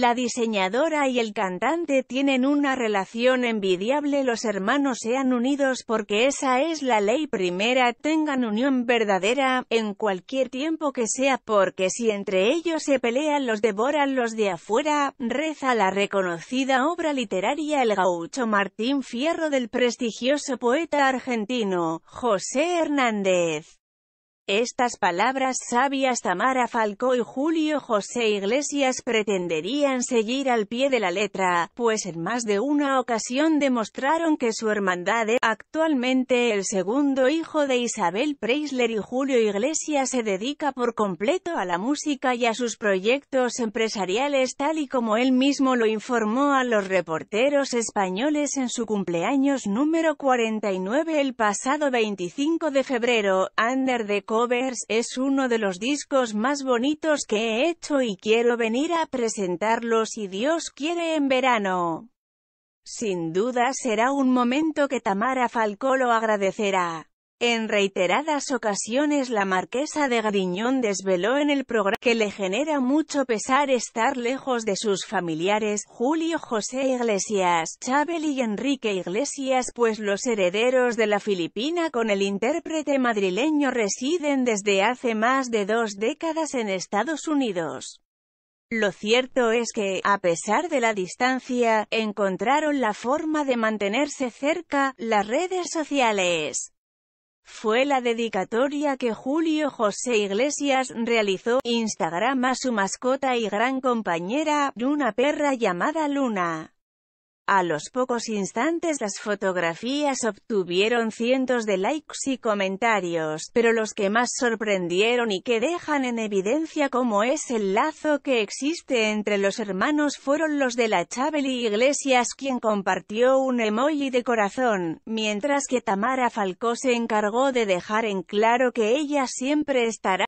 La diseñadora y el cantante tienen una relación envidiable los hermanos sean unidos porque esa es la ley primera tengan unión verdadera, en cualquier tiempo que sea porque si entre ellos se pelean los devoran los de afuera, reza la reconocida obra literaria El gaucho Martín Fierro del prestigioso poeta argentino, José Hernández. Estas palabras sabias Tamara Falcó y Julio José Iglesias pretenderían seguir al pie de la letra, pues en más de una ocasión demostraron que su hermandad, es actualmente el segundo hijo de Isabel Preisler y Julio Iglesias se dedica por completo a la música y a sus proyectos empresariales tal y como él mismo lo informó a los reporteros españoles en su cumpleaños número 49 el pasado 25 de febrero, es uno de los discos más bonitos que he hecho y quiero venir a presentarlo si Dios quiere en verano. Sin duda será un momento que Tamara Falcó lo agradecerá. En reiteradas ocasiones la marquesa de Gariñón desveló en el programa que le genera mucho pesar estar lejos de sus familiares, Julio José Iglesias, Chabel y Enrique Iglesias, pues los herederos de la Filipina con el intérprete madrileño residen desde hace más de dos décadas en Estados Unidos. Lo cierto es que, a pesar de la distancia, encontraron la forma de mantenerse cerca, las redes sociales fue la dedicatoria que Julio José Iglesias realizó Instagram a su mascota y gran compañera, una perra llamada Luna. A los pocos instantes las fotografías obtuvieron cientos de likes y comentarios, pero los que más sorprendieron y que dejan en evidencia cómo es el lazo que existe entre los hermanos fueron los de la Chabeli Iglesias quien compartió un emoji de corazón, mientras que Tamara Falcó se encargó de dejar en claro que ella siempre estará